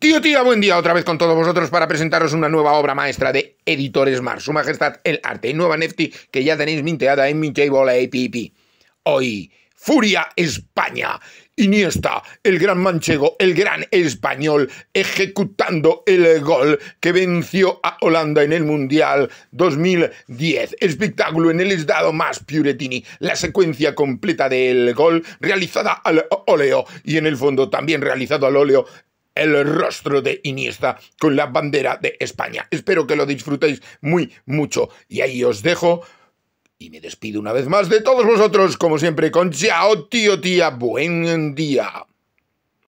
Tío, tía, buen día otra vez con todos vosotros para presentaros una nueva obra maestra de Editores Mar, Su Majestad el Arte y Nueva Nefti que ya tenéis minteada en mi table app. Hoy, Furia España, Iniesta, el gran manchego, el gran español, ejecutando el gol que venció a Holanda en el Mundial 2010. Espectáculo en el estado más Puretini. La secuencia completa del gol realizada al óleo y en el fondo también realizado al óleo el rostro de Iniesta con la bandera de España. Espero que lo disfrutéis muy mucho y ahí os dejo. Y me despido una vez más de todos vosotros, como siempre, con chao, tío, tía, buen día.